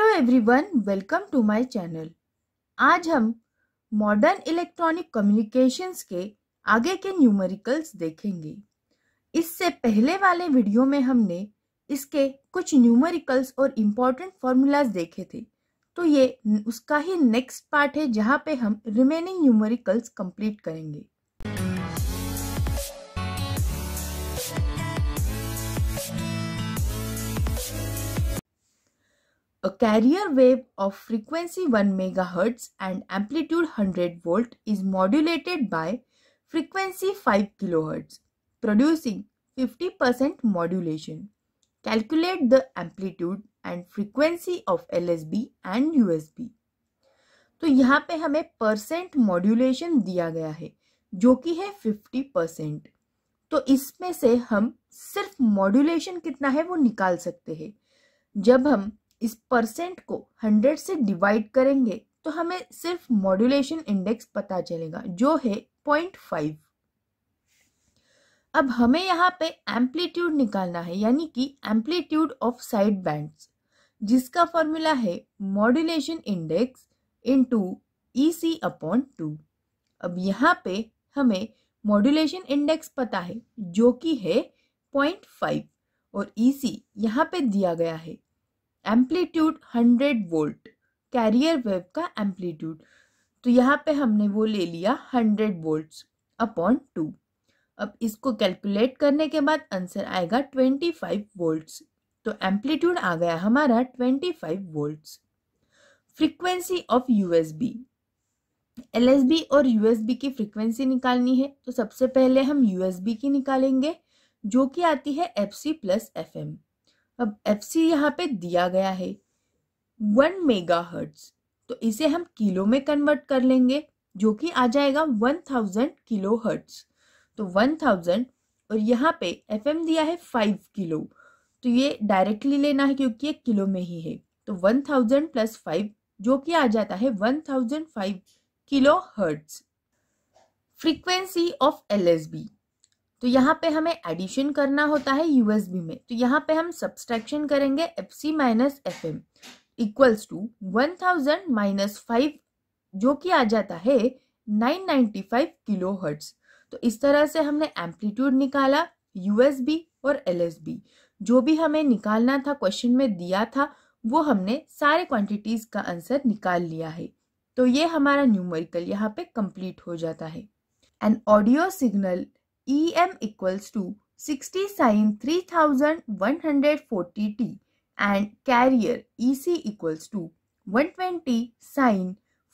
Hello everyone welcome to my channel आज हम modern electronic communications के आगे के न्यूमेरिकल्स देखेंगे इससे पहले वाले वीडियो में हमने इसके कुछ न्यूमेरिकल्स और इम्पोर्टेंट फॉर्मूलाज देखे थे तो ये उसका ही नेक्स्ट पार्ट है जहाँ पे हम रिमेनिंग न्यूमेरिकल्स कंप्लीट करेंगे carrier wave of frequency one mega hertz and amplitude hundred volt is modulated by frequency five kilo hertz producing fifty percent modulation calculate the amplitude and frequency of L S B and U S B तो यहाँ पे हमें percent modulation दिया गया है जो कि है फिफ्टी परसेंट तो इसमें से हम सिर्फ मॉड्यूलेशन कितना है वो निकाल सकते हैं जब हम इस परसेंट को हंड्रेड से डिवाइड करेंगे तो हमें सिर्फ मॉड्यूलेशन इंडेक्स पता चलेगा जो है पॉइंट फाइव अब हमें यहाँ पे एम्पलीट्यूड निकालना है यानी कि एम्पलीट्यूड ऑफ साइड बैंड्स जिसका फॉर्मूला है modulation index into E C upon two अब यहाँ पे हमें मॉड्यूलेशन इंडेक्स पता है जो कि है पॉइंट फाइव और ई e सी यहाँ पे दिया गया है amplitude hundred volt carrier wave का एम्पलीट्यूड तो यहाँ पे हमने वो ले लिया हंड्रेड वोल्ट्स अपॉन टू अब इसको कैलकुलेट करने के बाद आंसर आएगा ट्वेंटी फाइव वोल्ट्स तो एम्पलीट्यूड आ गया हमारा twenty five volts frequency of USB LSB और यूएसबी की फ्रीक्वेंसी निकालनी है तो सबसे पहले हम यूएसबी की निकालेंगे जो कि आती है F C plus F M अब एफ सी यहाँ पे दिया गया है वन मेगा हर्ट्स तो इसे हम किलो में कन्वर्ट कर लेंगे जो कि आ जाएगा वन थाउजेंड किलो हर्ट्स तो वन थाउजेंड और यहाँ पे एफ एम दिया है फाइव किलो तो ये डायरेक्टली लेना है क्योंकि ये किलो में ही है तो वन थाउजेंड प्लस फाइव जो कि आ जाता है one thousand five kilo hertz frequency of L S B तो यहाँ पे हमें एडिशन करना होता है यूएसबी में तो यहाँ पे हम सब्सट्रैक्शन करेंगे F C minus F M equals to one thousand minus five जो कि आ जाता है nine ninety five kilo hertz तो इस तरह से हमने एम्पलीट्यूड निकाला यूएसबी और बी जो भी हमें निकालना था क्वेश्चन में दिया था वो हमने सारे क्वांटिटीज का आंसर निकाल लिया है तो ये हमारा न्यूमेरिकल यहाँ पे कंप्लीट हो जाता है and audio signal EM equals to 60 sine 3140 T and carrier EC equals to 120 sine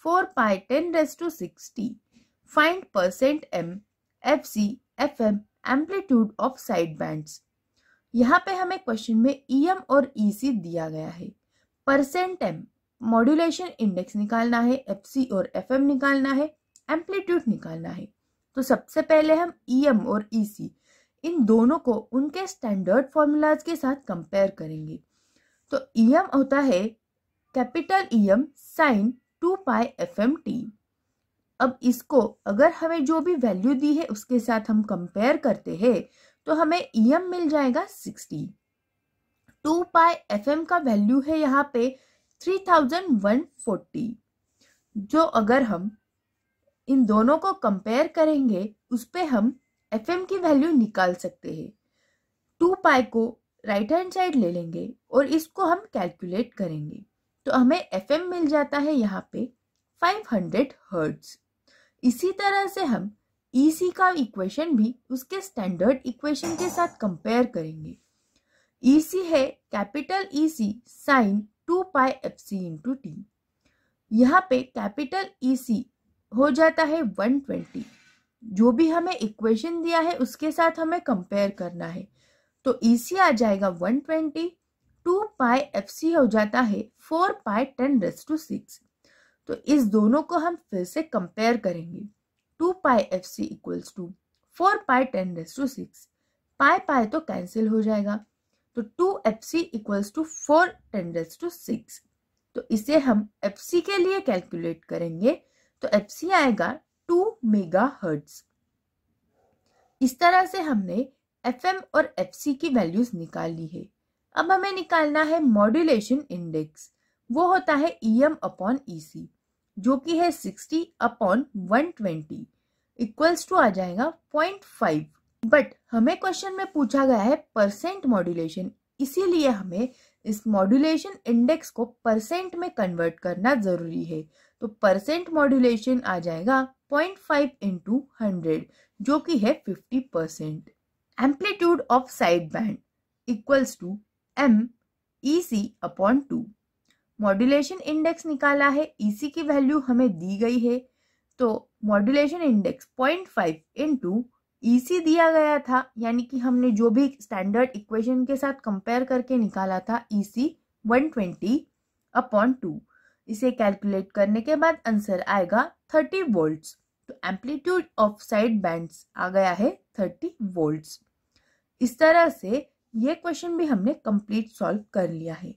4 pi 10 raised to 60. Find percent M, FC, FM amplitude of side band यहाँ पे हमें क्वेश्चन में एम e और सी e दिया गया है परसेंट एम मॉड्यूलेशन इंडेक्स निकालना है सी और एफएम निकालना है एम्पलीट्यूड निकालना है तो सबसे पहले हम ई e ईएम और ईसी e इन दोनों को उनके स्टैंडर्ड फॉर्मूलाज के साथ कंपेयर करेंगे तो ई e ईएम होता है capital E EM sine two pi F M T अब इसको अगर हमें जो भी वैल्यू दी है उसके साथ हम कंपेयर करते हैं तो हमें ई एम मिल जाएगा sixty two pi F M का वैल्यू है यहाँ पे थ्री थाउजेंड वन फोर्टी जो अगर हम इन दोनों को कंपेयर करेंगे उस पर हम एफ की वैल्यू निकाल सकते हैं टू पाई को राइट हैंड साइड ले लेंगे और इसको हम कैलकुलेट करेंगे तो हमें एफ मिल जाता है यहाँ पे 500 हंड्रेड हर्ट्स इसी तरह से हम ई e सी का इक्वेशन भी उसके स्टैंडर्ड इक्वेशन के साथ कंपेयर करेंगे ई e सी है capital E C sine two pi F C into T यहाँ पे कैपिटल ई सी हो जाता है 120 जो भी हमें इक्वेशन दिया है उसके साथ हमें कंपेयर करना है तो ईसी e आ जाएगा 120 टू पाई एफ सी हो जाता है four pi ten raise to six तो इस दोनों को हम फिर से कंपेयर करेंगे two pi F C equals to four pi ten raise to six pi pi तो कैंसिल हो जाएगा तो two F C equals to four ten raise to six तो इसे हम एफ सी के लिए कैलकुलेट करेंगे तो एफ सी आएगा टू मेगा हर्ट्स इस तरह से हमने एफ एम और एफ सी की वैल्यूज निकाल ली है अब हमें निकालना है मॉड्यूलेशन इंडेक्स वो होता है ई एम अपॉन ई सी जो कि है sixty upon one twenty equals to आ जाएगा पॉइंट फाइव बट हमें क्वेश्चन में पूछा गया है परसेंट मॉड्यूलेशन इसीलिए हमें इस मॉड्यूलेशन इंडेक्स को परसेंट में कन्वर्ट करना जरूरी है तो परसेंट मॉड्यूलेशन आ जाएगा पॉइंट फाइव इंटू हंड्रेड जो कि है fifty percent amplitude of side band equals to M E C upon two modulation index निकाला है ई e सी की वैल्यू हमें दी गई है तो modulation index point five into E C दिया गया था यानी कि हमने जो भी स्टैंडर्ड इक्वेशन के साथ कंपेयर करके निकाला था E C one twenty upon two इसे कैलकुलेट करने के बाद आंसर आएगा थर्टी वोल्ट्स तो एम्पलीट्यूड ऑफ साइड बैंड्स आ गया है थर्टी वोल्ट्स इस तरह से ये क्वेश्चन भी हमने कंप्लीट सॉल्व कर लिया है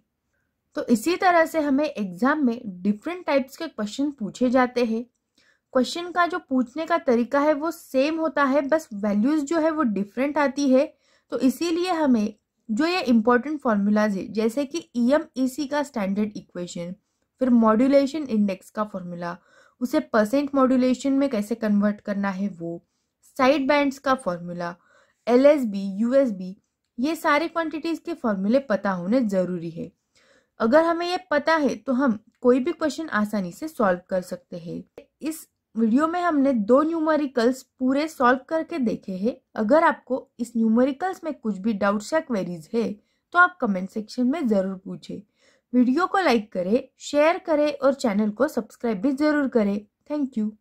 तो इसी तरह से हमें एग्जाम में डिफरेंट टाइप्स के क्वेश्चन पूछे जाते हैं क्वेश्चन का जो पूछने का तरीका है वो सेम होता है बस वैल्यूज जो है वो डिफरेंट आती है तो इसीलिए हमें जो ये इम्पोर्टेंट फॉर्मूलाज है जैसे कि ई एम ई सी का स्टैंडर्ड इक्वेशन फिर मॉड्यूलेशन इंडेक्स का फॉर्मूला उसे परसेंट मॉड्यूलेशन में कैसे कन्वर्ट करना है वो साइड बैंड्स का formula L S B U S B ये सारे क्वांटिटीज के फॉर्मूले पता होने ज़रूरी है अगर हमें ये पता है तो हम कोई भी क्वेश्चन आसानी से सॉल्व कर सकते हैं इस वीडियो में हमने दो न्यूमेरिकल्स पूरे सॉल्व करके देखे हैं अगर आपको इस न्यूमेरिकल्स में कुछ भी डाउट्स या क्वेरीज है तो आप कमेंट सेक्शन में ज़रूर पूछें वीडियो को लाइक करें शेयर करें और चैनल को सब्सक्राइब भी ज़रूर करें थैंक यू